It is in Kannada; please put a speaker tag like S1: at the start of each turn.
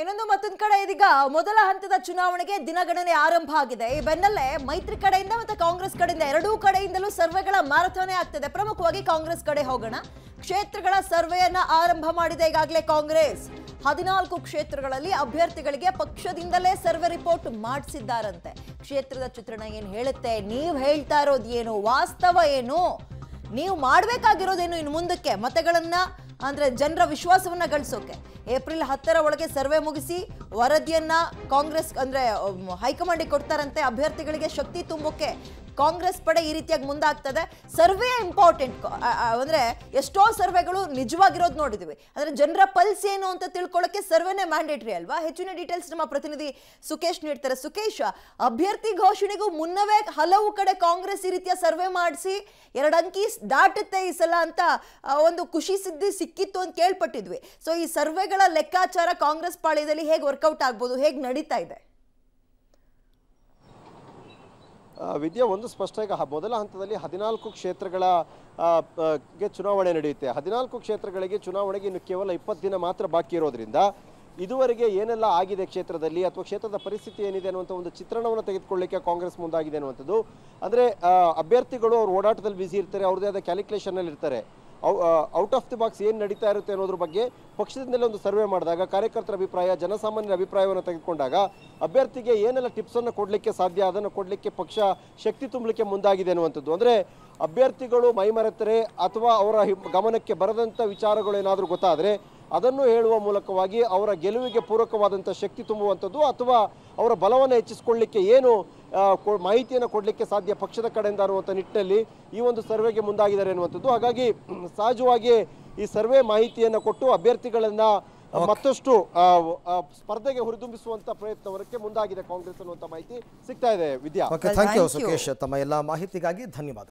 S1: ಇನ್ನೊಂದು ಮತ್ತೊಂದು ಕಡೆ ಇದೀಗ ಮೊದಲ ಹಂತದ ಚುನಾವಣೆಗೆ ದಿನಗಣನೆ ಆರಂಭ ಆಗಿದೆ ಈ ಬೆನ್ನಲ್ಲೇ ಮೈತ್ರಿ ಕಡೆಯಿಂದ ಮತ್ತು ಕಾಂಗ್ರೆಸ್ ಕಡೆಯಿಂದ ಎರಡೂ ಕಡೆಯಿಂದಲೂ ಸರ್ವೆಗಳ ಮಾರಥಾನೆ ಆಗ್ತದೆ ಪ್ರಮುಖವಾಗಿ ಕಾಂಗ್ರೆಸ್ ಕಡೆ ಹೋಗೋಣ ಕ್ಷೇತ್ರಗಳ ಸರ್ವೆಯನ್ನ ಆರಂಭ ಮಾಡಿದೆ ಈಗಾಗಲೇ ಕಾಂಗ್ರೆಸ್ ಹದಿನಾಲ್ಕು ಕ್ಷೇತ್ರಗಳಲ್ಲಿ ಅಭ್ಯರ್ಥಿಗಳಿಗೆ ಪಕ್ಷದಿಂದಲೇ ಸರ್ವೆ ರಿಪೋರ್ಟ್ ಮಾಡಿಸಿದ್ದಾರಂತೆ ಕ್ಷೇತ್ರದ ಚಿತ್ರಣ ಏನು ಹೇಳುತ್ತೆ ನೀವು ಹೇಳ್ತಾ ಇರೋದು ಏನು ವಾಸ್ತವ ಏನು ನೀವು ಮಾಡಬೇಕಾಗಿರೋದೇನು ಇನ್ನು ಮುಂದಕ್ಕೆ ಮತಗಳನ್ನು ಅಂದ್ರೆ ಜನರ ವಿಶ್ವಾಸವನ್ನ ಗಳಿಸೋಕೆ ಏಪ್ರಿಲ್ ಹತ್ತರ ಒಳಗೆ ಸರ್ವೆ ಮುಗಿಸಿ ವರದಿಯನ್ನ ಕಾಂಗ್ರೆಸ್ ಅಂದ್ರೆ ಹೈಕಮಾಂಡಿಗೆ ಕೊಡ್ತಾರಂತೆ ಅಭ್ಯರ್ಥಿಗಳಿಗೆ ಶಕ್ತಿ ತುಂಬೋಕೆ ಕಾಂಗ್ರೆಸ್ ಪಡೆ ಈ ರೀತಿಯಾಗಿ ಮುಂದಾಗ್ತದೆ ಸರ್ವೆ ಇಂಪಾರ್ಟೆಂಟ್ ಅಂದ್ರೆ ಎಷ್ಟೋ ಸರ್ವೆಗಳು ನಿಜವಾಗಿರೋದು ನೋಡಿದ್ವಿ ಅಂದ್ರೆ ಜನರ ಪಲ್ಸ್ ಏನು ಅಂತ ತಿಳ್ಕೊಳ್ಳೋಕೆ ಸರ್ವೆನೇ ಮ್ಯಾಂಡೇಟರಿ ಅಲ್ವಾ ಹೆಚ್ಚಿನ ಡೀಟೇಲ್ಸ್ ನಮ್ಮ ಪ್ರತಿನಿಧಿ ಸುಕೇಶ್ ನೀಡ್ತಾರೆ ಸುಕೇಶ್ ಅಭ್ಯರ್ಥಿ ಘೋಷಣೆಗೂ ಮುನ್ನವೇ ಹಲವು ಕಡೆ ಕಾಂಗ್ರೆಸ್ ಈ ರೀತಿಯ ಸರ್ವೆ ಮಾಡಿಸಿ ಎರಡು ಅಂಕಿ ದಾಟುತ್ತೆ ಈ ಸಲ ಅಂತ ಒಂದು ಖುಷಿ ಸುದ್ದಿ ಸಿಕ್ಕಿತ್ತು ಅಂತ ಕೇಳ್ಪಟ್ಟಿದ್ವಿ ಸೊ ಈ ಸರ್ವೆಗಳ ಲೆಕ್ಕಾಚಾರ ಕಾಂಗ್ರೆಸ್ ಪಾಳ್ಯದಲ್ಲಿ ಹೇಗೆ ವರ್ಕೌಟ್ ಆಗ್ಬೋದು ಹೇಗೆ ನಡೀತಾ ಇದೆ
S2: ವಿದ್ಯಾ ಒಂದು ಸ್ಪಷ್ಟ ಈಗ ಮೊದಲ ಹಂತದಲ್ಲಿ ಹದಿನಾಲ್ಕು ಕ್ಷೇತ್ರಗಳ ಗೆ ಚುನಾವಣೆ ನಡೆಯುತ್ತೆ ಹದಿನಾಲ್ಕು ಕ್ಷೇತ್ರಗಳಿಗೆ ಚುನಾವಣೆಗೆ ಇನ್ನು ಕೇವಲ ಇಪ್ಪತ್ತು ದಿನ ಮಾತ್ರ ಬಾಕಿ ಇರೋದ್ರಿಂದ ಇದುವರೆಗೆ ಏನೆಲ್ಲ ಆಗಿದೆ ಕ್ಷೇತ್ರದಲ್ಲಿ ಅಥವಾ ಕ್ಷೇತ್ರದ ಪರಿಸ್ಥಿತಿ ಏನಿದೆ ಅನ್ನುವಂಥ ಒಂದು ಚಿತ್ರಣವನ್ನು ತೆಗೆದುಕೊಳ್ಳಿಕ್ಕೆ ಕಾಂಗ್ರೆಸ್ ಮುಂದಾಗಿದೆ ಅನ್ನುವಂಥದ್ದು ಅಂದರೆ ಅಭ್ಯರ್ಥಿಗಳು ಅವರು ಓಡಾಟದಲ್ಲಿ ಬ್ಯುಸಿ ಇರ್ತಾರೆ ಅವ್ರದ್ದೇ ಆದ ಕ್ಯಾಲ್ಕುಲೇಷನಲ್ಲಿ ಇರ್ತಾರೆ ಔಟ್ ಆಫ್ ದಿ ಬಾಕ್ಸ್ ಏನು ನಡೀತಾ ಇರುತ್ತೆ ಅನ್ನೋದ್ರ ಬಗ್ಗೆ ಪಕ್ಷದಿಂದಲೇ ಒಂದು ಸರ್ವೆ ಮಾಡಿದಾಗ ಕಾರ್ಯಕರ್ತರ ಅಭಿಪ್ರಾಯ ಜನಸಾಮಾನ್ಯರ ಅಭಿಪ್ರಾಯವನ್ನು ತೆಗೆದುಕೊಂಡಾಗ ಅಭ್ಯರ್ಥಿಗೆ ಏನೆಲ್ಲ ಟಿಪ್ಸನ್ನು ಕೊಡಲಿಕ್ಕೆ ಸಾಧ್ಯ ಅದನ್ನು ಕೊಡಲಿಕ್ಕೆ ಪಕ್ಷ ಶಕ್ತಿ ತುಂಬಲಿಕ್ಕೆ ಮುಂದಾಗಿದೆ ಅನ್ನುವಂಥದ್ದು ಅಂದರೆ ಅಭ್ಯರ್ಥಿಗಳು ಮೈಮರೆತರೆ ಅಥವಾ ಅವರ ಗಮನಕ್ಕೆ ಬರದಂಥ ವಿಚಾರಗಳು ಏನಾದರೂ ಗೊತ್ತಾದರೆ ಅದನ್ನು ಹೇಳುವ ಮೂಲಕವಾಗಿ ಅವರ ಗೆಲುವಿಗೆ ಪೂರಕವಾದಂಥ ಶಕ್ತಿ ತುಂಬುವಂಥದ್ದು ಅಥವಾ ಅವರ ಬಲವನ್ನು ಹೆಚ್ಚಿಸಿಕೊಳ್ಳಲಿಕ್ಕೆ ಏನು ಮಾಹಿತಿಯನ್ನು ಕೊಡಲಿಕ್ಕೆ ಸಾಧ್ಯ ಪಕ್ಷದ ಕಡೆಯಿಂದ ಅನ್ನುವಂಥ ನಿಟ್ಟಿನಲ್ಲಿ ಈ ಒಂದು ಸರ್ವೆಗೆ ಮುಂದಾಗಿದ್ದಾರೆ ಅನ್ನುವಂಥದ್ದು ಹಾಗಾಗಿ ಸಹಜವಾಗಿ ಈ ಸರ್ವೆ ಮಾಹಿತಿಯನ್ನು ಕೊಟ್ಟು ಅಭ್ಯರ್ಥಿಗಳನ್ನು ಮತ್ತಷ್ಟು ಸ್ಪರ್ಧೆಗೆ ಹುರಿದುಂಬಿಸುವಂತ ಪ್ರಯತ್ನವರಕ್ಕೆ ಮುಂದಾಗಿದೆ ಕಾಂಗ್ರೆಸ್ ಅನ್ನುವಂಥ ಮಾಹಿತಿ ಸಿಗ್ತಾ ಇದೆ ವಿದ್ಯಾ ಥ್ಯಾಂಕ್ ತಮ್ಮ ಎಲ್ಲ ಮಾಹಿತಿಗಾಗಿ ಧನ್ಯವಾದ